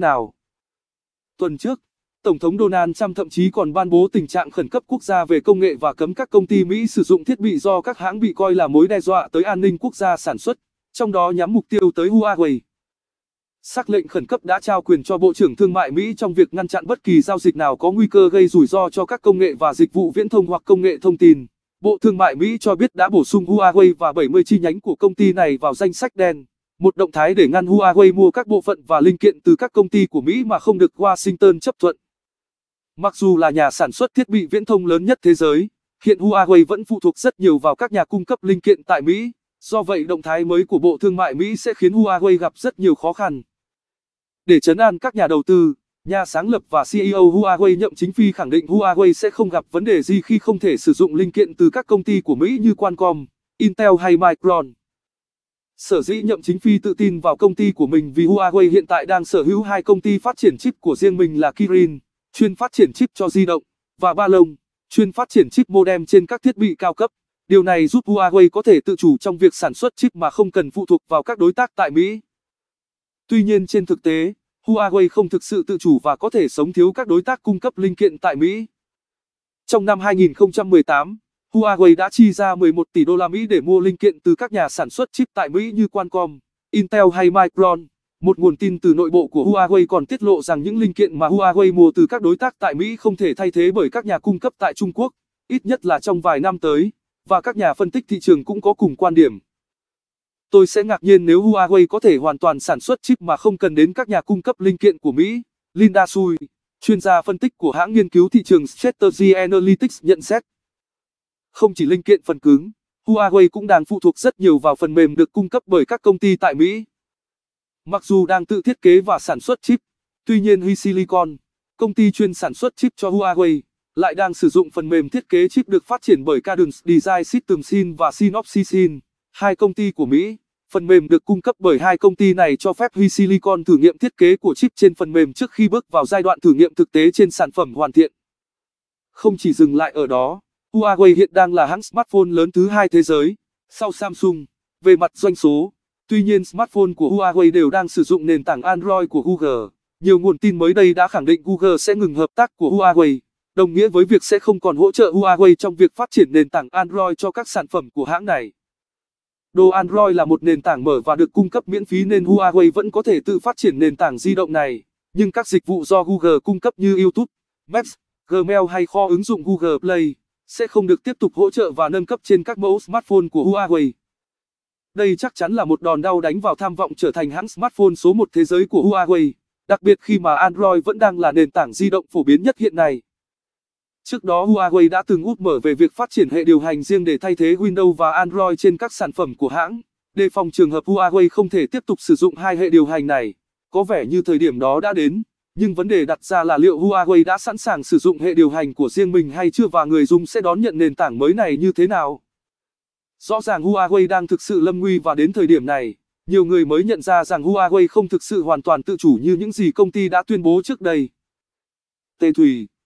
nào. Tuần trước, Tổng thống Donald Trump thậm chí còn ban bố tình trạng khẩn cấp quốc gia về công nghệ và cấm các công ty Mỹ sử dụng thiết bị do các hãng bị coi là mối đe dọa tới an ninh quốc gia sản xuất, trong đó nhắm mục tiêu tới Huawei. Sắc lệnh khẩn cấp đã trao quyền cho Bộ trưởng Thương mại Mỹ trong việc ngăn chặn bất kỳ giao dịch nào có nguy cơ gây rủi ro cho các công nghệ và dịch vụ viễn thông hoặc công nghệ thông tin. Bộ Thương mại Mỹ cho biết đã bổ sung Huawei và 70 chi nhánh của công ty này vào danh sách đen một động thái để ngăn Huawei mua các bộ phận và linh kiện từ các công ty của Mỹ mà không được Washington chấp thuận. Mặc dù là nhà sản xuất thiết bị viễn thông lớn nhất thế giới, hiện Huawei vẫn phụ thuộc rất nhiều vào các nhà cung cấp linh kiện tại Mỹ, do vậy động thái mới của Bộ Thương mại Mỹ sẽ khiến Huawei gặp rất nhiều khó khăn. Để chấn an các nhà đầu tư, nhà sáng lập và CEO Huawei Nhậm Chính Phi khẳng định Huawei sẽ không gặp vấn đề gì khi không thể sử dụng linh kiện từ các công ty của Mỹ như Qualcomm, Intel hay Micron. Sở dĩ Nhậm Chính Phi tự tin vào công ty của mình vì Huawei hiện tại đang sở hữu hai công ty phát triển chip của riêng mình là Kirin, chuyên phát triển chip cho di động, và Ba Lông, chuyên phát triển chip modem trên các thiết bị cao cấp. Điều này giúp Huawei có thể tự chủ trong việc sản xuất chip mà không cần phụ thuộc vào các đối tác tại Mỹ. Tuy nhiên trên thực tế, Huawei không thực sự tự chủ và có thể sống thiếu các đối tác cung cấp linh kiện tại Mỹ. Trong năm 2018, Huawei đã chi ra 11 tỷ đô la Mỹ để mua linh kiện từ các nhà sản xuất chip tại Mỹ như Qualcomm, Intel hay Micron. Một nguồn tin từ nội bộ của Huawei còn tiết lộ rằng những linh kiện mà Huawei mua từ các đối tác tại Mỹ không thể thay thế bởi các nhà cung cấp tại Trung Quốc, ít nhất là trong vài năm tới, và các nhà phân tích thị trường cũng có cùng quan điểm. Tôi sẽ ngạc nhiên nếu Huawei có thể hoàn toàn sản xuất chip mà không cần đến các nhà cung cấp linh kiện của Mỹ, Linda Sui, chuyên gia phân tích của hãng nghiên cứu thị trường Strategy Analytics nhận xét. Không chỉ linh kiện phần cứng, Huawei cũng đang phụ thuộc rất nhiều vào phần mềm được cung cấp bởi các công ty tại Mỹ. Mặc dù đang tự thiết kế và sản xuất chip, tuy nhiên HiSilicon, công ty chuyên sản xuất chip cho Huawei, lại đang sử dụng phần mềm thiết kế chip được phát triển bởi Cadence Design Systems Inc. và Synopsys Inc., hai công ty của Mỹ. Phần mềm được cung cấp bởi hai công ty này cho phép HiSilicon thử nghiệm thiết kế của chip trên phần mềm trước khi bước vào giai đoạn thử nghiệm thực tế trên sản phẩm hoàn thiện. Không chỉ dừng lại ở đó, Huawei hiện đang là hãng smartphone lớn thứ hai thế giới, sau Samsung. Về mặt doanh số, tuy nhiên smartphone của Huawei đều đang sử dụng nền tảng Android của Google. Nhiều nguồn tin mới đây đã khẳng định Google sẽ ngừng hợp tác của Huawei, đồng nghĩa với việc sẽ không còn hỗ trợ Huawei trong việc phát triển nền tảng Android cho các sản phẩm của hãng này. Đồ Android là một nền tảng mở và được cung cấp miễn phí nên Huawei vẫn có thể tự phát triển nền tảng di động này, nhưng các dịch vụ do Google cung cấp như YouTube, Maps, Gmail hay kho ứng dụng Google Play sẽ không được tiếp tục hỗ trợ và nâng cấp trên các mẫu smartphone của Huawei. Đây chắc chắn là một đòn đau đánh vào tham vọng trở thành hãng smartphone số một thế giới của Huawei, đặc biệt khi mà Android vẫn đang là nền tảng di động phổ biến nhất hiện nay. Trước đó Huawei đã từng úp mở về việc phát triển hệ điều hành riêng để thay thế Windows và Android trên các sản phẩm của hãng, đề phòng trường hợp Huawei không thể tiếp tục sử dụng hai hệ điều hành này. Có vẻ như thời điểm đó đã đến nhưng vấn đề đặt ra là liệu Huawei đã sẵn sàng sử dụng hệ điều hành của riêng mình hay chưa và người dùng sẽ đón nhận nền tảng mới này như thế nào. Rõ ràng Huawei đang thực sự lâm nguy và đến thời điểm này, nhiều người mới nhận ra rằng Huawei không thực sự hoàn toàn tự chủ như những gì công ty đã tuyên bố trước đây. Tê Thủy